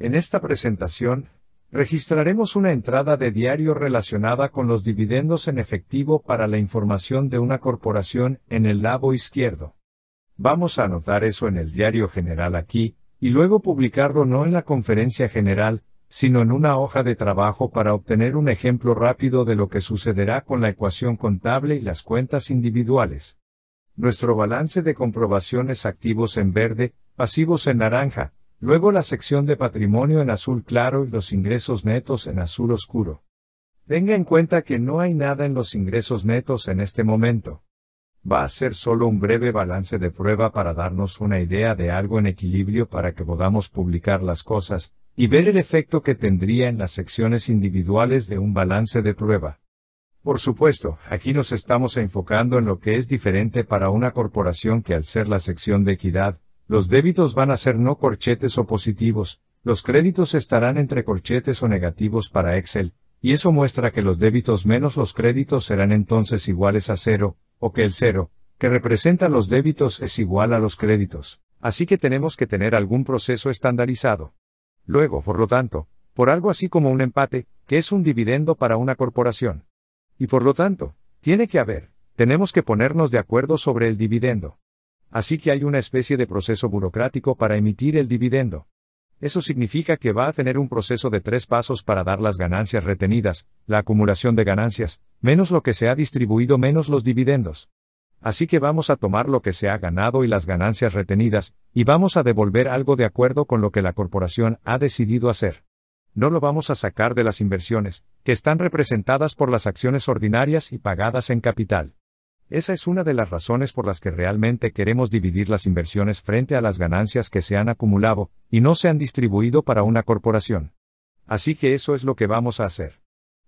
En esta presentación, registraremos una entrada de diario relacionada con los dividendos en efectivo para la información de una corporación en el lado izquierdo. Vamos a anotar eso en el diario general aquí, y luego publicarlo no en la conferencia general, sino en una hoja de trabajo para obtener un ejemplo rápido de lo que sucederá con la ecuación contable y las cuentas individuales. Nuestro balance de comprobaciones activos en verde, pasivos en naranja, Luego la sección de patrimonio en azul claro y los ingresos netos en azul oscuro. Tenga en cuenta que no hay nada en los ingresos netos en este momento. Va a ser solo un breve balance de prueba para darnos una idea de algo en equilibrio para que podamos publicar las cosas, y ver el efecto que tendría en las secciones individuales de un balance de prueba. Por supuesto, aquí nos estamos enfocando en lo que es diferente para una corporación que al ser la sección de equidad, los débitos van a ser no corchetes o positivos, los créditos estarán entre corchetes o negativos para Excel, y eso muestra que los débitos menos los créditos serán entonces iguales a cero, o que el cero, que representa los débitos es igual a los créditos. Así que tenemos que tener algún proceso estandarizado. Luego, por lo tanto, por algo así como un empate, que es un dividendo para una corporación. Y por lo tanto, tiene que haber, tenemos que ponernos de acuerdo sobre el dividendo. Así que hay una especie de proceso burocrático para emitir el dividendo. Eso significa que va a tener un proceso de tres pasos para dar las ganancias retenidas, la acumulación de ganancias, menos lo que se ha distribuido menos los dividendos. Así que vamos a tomar lo que se ha ganado y las ganancias retenidas, y vamos a devolver algo de acuerdo con lo que la corporación ha decidido hacer. No lo vamos a sacar de las inversiones, que están representadas por las acciones ordinarias y pagadas en capital. Esa es una de las razones por las que realmente queremos dividir las inversiones frente a las ganancias que se han acumulado y no se han distribuido para una corporación. Así que eso es lo que vamos a hacer.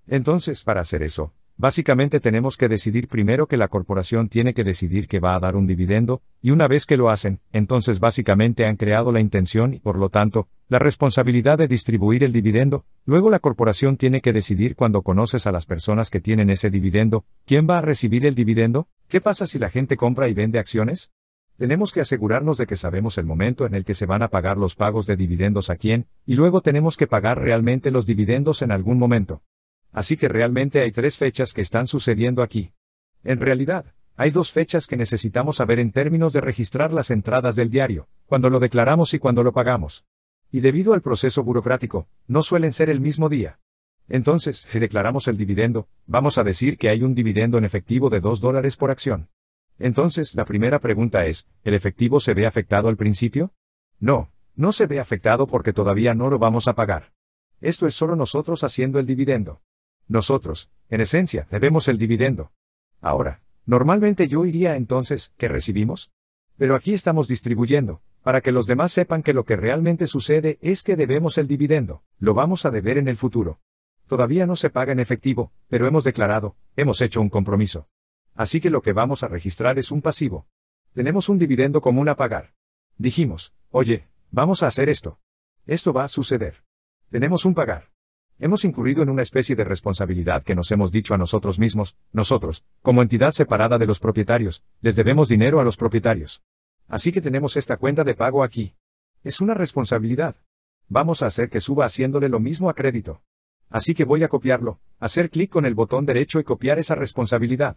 Entonces, para hacer eso, básicamente tenemos que decidir primero que la corporación tiene que decidir que va a dar un dividendo, y una vez que lo hacen, entonces básicamente han creado la intención y por lo tanto, la responsabilidad de distribuir el dividendo, luego la corporación tiene que decidir cuando conoces a las personas que tienen ese dividendo, quién va a recibir el dividendo, ¿Qué pasa si la gente compra y vende acciones? Tenemos que asegurarnos de que sabemos el momento en el que se van a pagar los pagos de dividendos a quién, y luego tenemos que pagar realmente los dividendos en algún momento. Así que realmente hay tres fechas que están sucediendo aquí. En realidad, hay dos fechas que necesitamos saber en términos de registrar las entradas del diario, cuando lo declaramos y cuando lo pagamos. Y debido al proceso burocrático, no suelen ser el mismo día. Entonces, si declaramos el dividendo, vamos a decir que hay un dividendo en efectivo de 2 dólares por acción. Entonces, la primera pregunta es, ¿el efectivo se ve afectado al principio? No, no se ve afectado porque todavía no lo vamos a pagar. Esto es solo nosotros haciendo el dividendo. Nosotros, en esencia, debemos el dividendo. Ahora, normalmente yo iría entonces, ¿qué recibimos? Pero aquí estamos distribuyendo, para que los demás sepan que lo que realmente sucede es que debemos el dividendo, lo vamos a deber en el futuro. Todavía no se paga en efectivo, pero hemos declarado, hemos hecho un compromiso. Así que lo que vamos a registrar es un pasivo. Tenemos un dividendo común a pagar. Dijimos, oye, vamos a hacer esto. Esto va a suceder. Tenemos un pagar. Hemos incurrido en una especie de responsabilidad que nos hemos dicho a nosotros mismos, nosotros, como entidad separada de los propietarios, les debemos dinero a los propietarios. Así que tenemos esta cuenta de pago aquí. Es una responsabilidad. Vamos a hacer que suba haciéndole lo mismo a crédito. Así que voy a copiarlo, hacer clic con el botón derecho y copiar esa responsabilidad.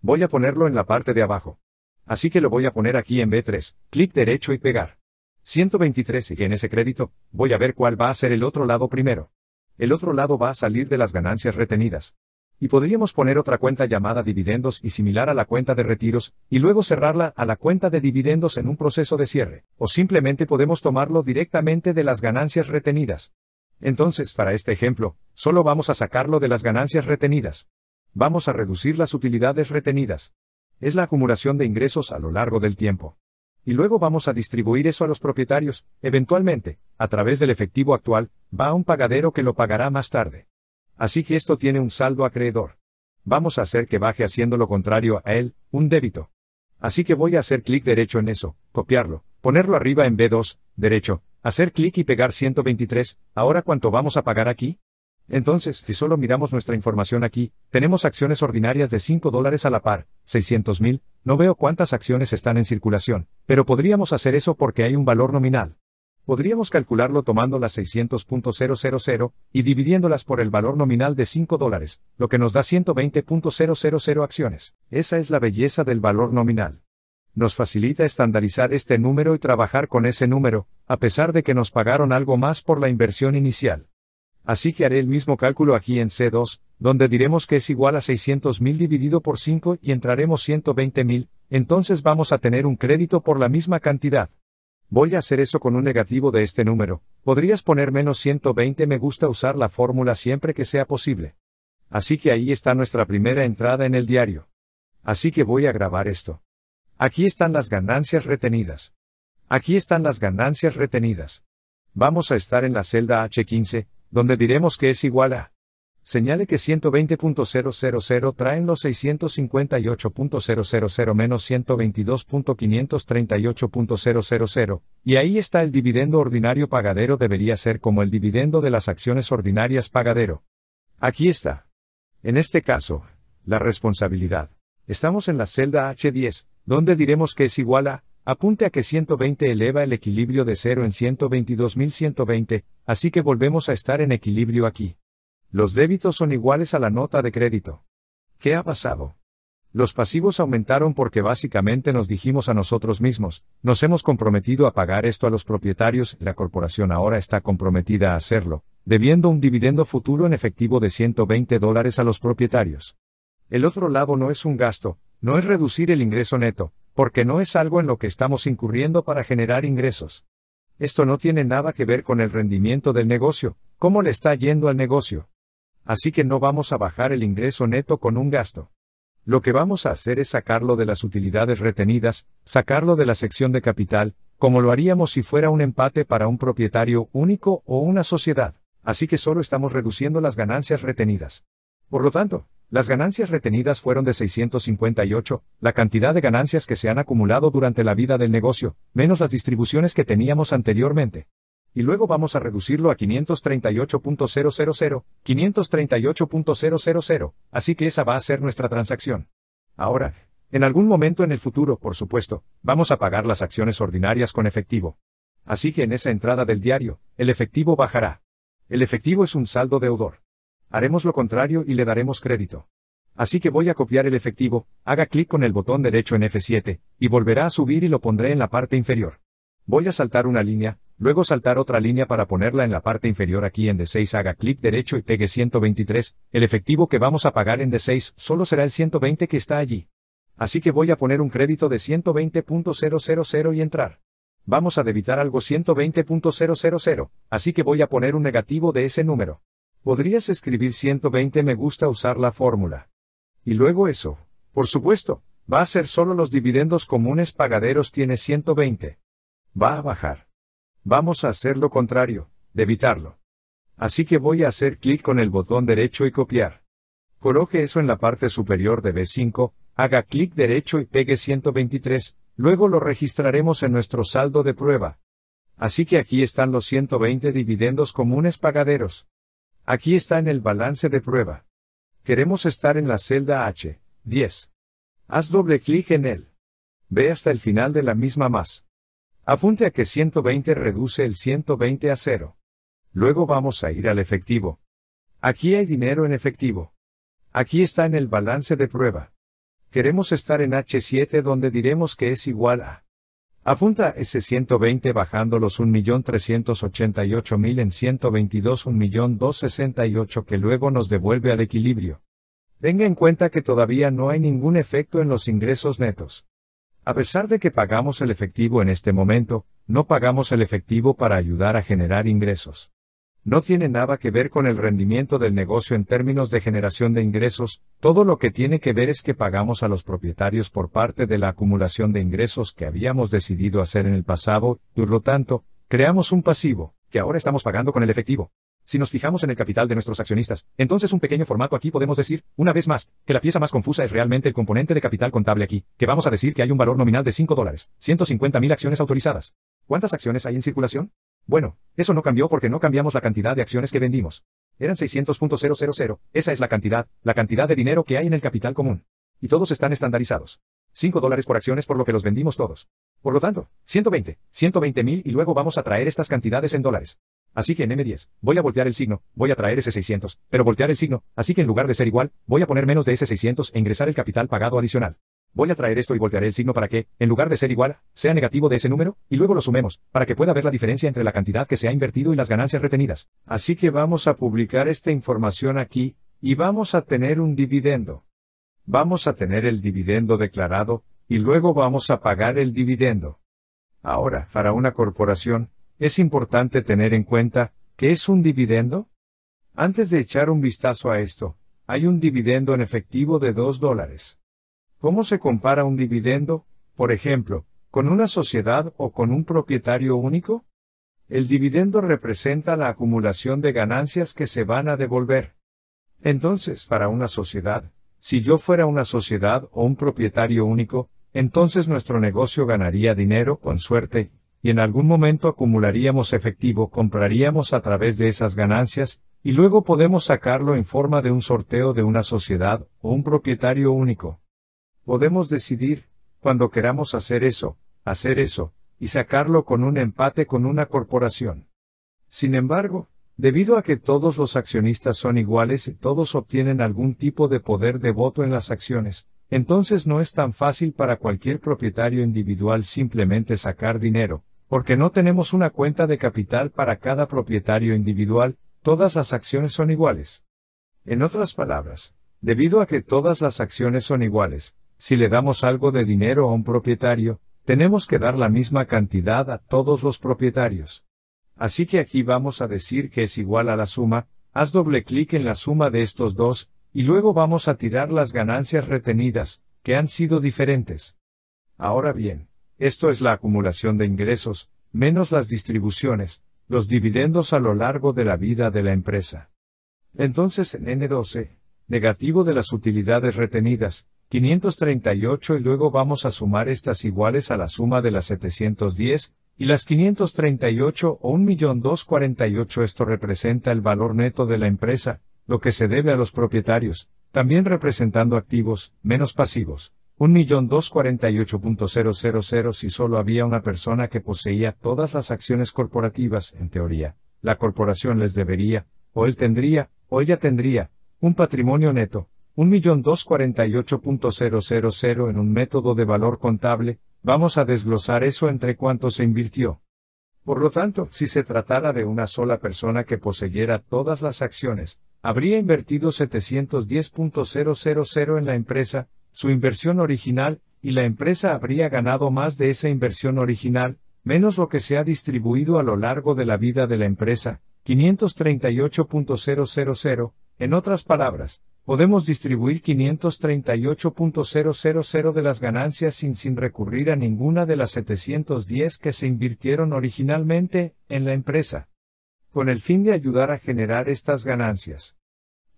Voy a ponerlo en la parte de abajo. Así que lo voy a poner aquí en B3, clic derecho y pegar. 123 y en ese crédito, voy a ver cuál va a ser el otro lado primero. El otro lado va a salir de las ganancias retenidas. Y podríamos poner otra cuenta llamada dividendos y similar a la cuenta de retiros, y luego cerrarla a la cuenta de dividendos en un proceso de cierre, o simplemente podemos tomarlo directamente de las ganancias retenidas. Entonces, para este ejemplo, solo vamos a sacarlo de las ganancias retenidas. Vamos a reducir las utilidades retenidas. Es la acumulación de ingresos a lo largo del tiempo. Y luego vamos a distribuir eso a los propietarios, eventualmente, a través del efectivo actual, va a un pagadero que lo pagará más tarde. Así que esto tiene un saldo acreedor. Vamos a hacer que baje haciendo lo contrario a él, un débito. Así que voy a hacer clic derecho en eso, copiarlo, ponerlo arriba en B2, derecho, Hacer clic y pegar 123, ¿ahora cuánto vamos a pagar aquí? Entonces, si solo miramos nuestra información aquí, tenemos acciones ordinarias de 5 dólares a la par, 600 mil, no veo cuántas acciones están en circulación, pero podríamos hacer eso porque hay un valor nominal. Podríamos calcularlo tomando las 600.000 y dividiéndolas por el valor nominal de 5 dólares, lo que nos da 120.000 acciones. Esa es la belleza del valor nominal nos facilita estandarizar este número y trabajar con ese número, a pesar de que nos pagaron algo más por la inversión inicial. Así que haré el mismo cálculo aquí en C2, donde diremos que es igual a 600.000 dividido por 5 y entraremos 120.000, entonces vamos a tener un crédito por la misma cantidad. Voy a hacer eso con un negativo de este número, podrías poner menos 120 me gusta usar la fórmula siempre que sea posible. Así que ahí está nuestra primera entrada en el diario. Así que voy a grabar esto. Aquí están las ganancias retenidas. Aquí están las ganancias retenidas. Vamos a estar en la celda H15, donde diremos que es igual a. Señale que 120.000 traen los 658.000 menos 122.538.000, y ahí está el dividendo ordinario pagadero debería ser como el dividendo de las acciones ordinarias pagadero. Aquí está. En este caso, la responsabilidad. Estamos en la celda H10, donde diremos que es igual a, apunte a que 120 eleva el equilibrio de 0 en 122.120, así que volvemos a estar en equilibrio aquí. Los débitos son iguales a la nota de crédito. ¿Qué ha pasado? Los pasivos aumentaron porque básicamente nos dijimos a nosotros mismos, nos hemos comprometido a pagar esto a los propietarios, la corporación ahora está comprometida a hacerlo, debiendo un dividendo futuro en efectivo de 120 dólares a los propietarios. El otro lado no es un gasto, no es reducir el ingreso neto, porque no es algo en lo que estamos incurriendo para generar ingresos. Esto no tiene nada que ver con el rendimiento del negocio, cómo le está yendo al negocio. Así que no vamos a bajar el ingreso neto con un gasto. Lo que vamos a hacer es sacarlo de las utilidades retenidas, sacarlo de la sección de capital, como lo haríamos si fuera un empate para un propietario único o una sociedad, así que solo estamos reduciendo las ganancias retenidas. Por lo tanto, las ganancias retenidas fueron de 658, la cantidad de ganancias que se han acumulado durante la vida del negocio, menos las distribuciones que teníamos anteriormente. Y luego vamos a reducirlo a 538.000, 538.000, así que esa va a ser nuestra transacción. Ahora, en algún momento en el futuro, por supuesto, vamos a pagar las acciones ordinarias con efectivo. Así que en esa entrada del diario, el efectivo bajará. El efectivo es un saldo deudor haremos lo contrario y le daremos crédito. Así que voy a copiar el efectivo, haga clic con el botón derecho en F7, y volverá a subir y lo pondré en la parte inferior. Voy a saltar una línea, luego saltar otra línea para ponerla en la parte inferior aquí en D6 haga clic derecho y pegue 123, el efectivo que vamos a pagar en D6 solo será el 120 que está allí. Así que voy a poner un crédito de 120.000 y entrar. Vamos a debitar algo 120.000, así que voy a poner un negativo de ese número. Podrías escribir 120 me gusta usar la fórmula. Y luego eso, por supuesto, va a ser solo los dividendos comunes pagaderos tiene 120. Va a bajar. Vamos a hacer lo contrario, de evitarlo. Así que voy a hacer clic con el botón derecho y copiar. Coloque eso en la parte superior de B5, haga clic derecho y pegue 123, luego lo registraremos en nuestro saldo de prueba. Así que aquí están los 120 dividendos comunes pagaderos. Aquí está en el balance de prueba. Queremos estar en la celda H, 10. Haz doble clic en él. Ve hasta el final de la misma más. Apunte a que 120 reduce el 120 a 0. Luego vamos a ir al efectivo. Aquí hay dinero en efectivo. Aquí está en el balance de prueba. Queremos estar en H7 donde diremos que es igual a Apunta ese 120 bajándolos 1.388.000 en 122 ocho que luego nos devuelve al equilibrio. Tenga en cuenta que todavía no hay ningún efecto en los ingresos netos. A pesar de que pagamos el efectivo en este momento, no pagamos el efectivo para ayudar a generar ingresos no tiene nada que ver con el rendimiento del negocio en términos de generación de ingresos, todo lo que tiene que ver es que pagamos a los propietarios por parte de la acumulación de ingresos que habíamos decidido hacer en el pasado, y por lo tanto, creamos un pasivo, que ahora estamos pagando con el efectivo. Si nos fijamos en el capital de nuestros accionistas, entonces un pequeño formato aquí podemos decir, una vez más, que la pieza más confusa es realmente el componente de capital contable aquí, que vamos a decir que hay un valor nominal de 5 dólares, 150 mil acciones autorizadas. ¿Cuántas acciones hay en circulación? Bueno, eso no cambió porque no cambiamos la cantidad de acciones que vendimos. Eran 600.000, esa es la cantidad, la cantidad de dinero que hay en el capital común. Y todos están estandarizados. 5 dólares por acciones por lo que los vendimos todos. Por lo tanto, 120, 120 mil y luego vamos a traer estas cantidades en dólares. Así que en M10, voy a voltear el signo, voy a traer ese 600, pero voltear el signo, así que en lugar de ser igual, voy a poner menos de ese 600 e ingresar el capital pagado adicional. Voy a traer esto y voltearé el signo para que, en lugar de ser igual, sea negativo de ese número, y luego lo sumemos, para que pueda ver la diferencia entre la cantidad que se ha invertido y las ganancias retenidas. Así que vamos a publicar esta información aquí, y vamos a tener un dividendo. Vamos a tener el dividendo declarado, y luego vamos a pagar el dividendo. Ahora, para una corporación, es importante tener en cuenta, ¿qué es un dividendo? Antes de echar un vistazo a esto, hay un dividendo en efectivo de 2 dólares. ¿Cómo se compara un dividendo, por ejemplo, con una sociedad o con un propietario único? El dividendo representa la acumulación de ganancias que se van a devolver. Entonces, para una sociedad, si yo fuera una sociedad o un propietario único, entonces nuestro negocio ganaría dinero con suerte, y en algún momento acumularíamos efectivo, compraríamos a través de esas ganancias, y luego podemos sacarlo en forma de un sorteo de una sociedad o un propietario único. Podemos decidir, cuando queramos hacer eso, hacer eso, y sacarlo con un empate con una corporación. Sin embargo, debido a que todos los accionistas son iguales y todos obtienen algún tipo de poder de voto en las acciones, entonces no es tan fácil para cualquier propietario individual simplemente sacar dinero, porque no tenemos una cuenta de capital para cada propietario individual, todas las acciones son iguales. En otras palabras, debido a que todas las acciones son iguales, si le damos algo de dinero a un propietario, tenemos que dar la misma cantidad a todos los propietarios. Así que aquí vamos a decir que es igual a la suma, haz doble clic en la suma de estos dos, y luego vamos a tirar las ganancias retenidas, que han sido diferentes. Ahora bien, esto es la acumulación de ingresos, menos las distribuciones, los dividendos a lo largo de la vida de la empresa. Entonces en N12, negativo de las utilidades retenidas, 538 y luego vamos a sumar estas iguales a la suma de las 710, y las 538 o 1.248 esto representa el valor neto de la empresa, lo que se debe a los propietarios, también representando activos, menos pasivos. 1.248.000 si solo había una persona que poseía todas las acciones corporativas, en teoría, la corporación les debería, o él tendría, o ella tendría, un patrimonio neto, 1.248.000 en un método de valor contable, vamos a desglosar eso entre cuánto se invirtió. Por lo tanto, si se tratara de una sola persona que poseyera todas las acciones, habría invertido 710.000 en la empresa, su inversión original, y la empresa habría ganado más de esa inversión original, menos lo que se ha distribuido a lo largo de la vida de la empresa, 538.000, en otras palabras, podemos distribuir 538.000 de las ganancias sin, sin recurrir a ninguna de las 710 que se invirtieron originalmente en la empresa, con el fin de ayudar a generar estas ganancias.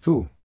Tú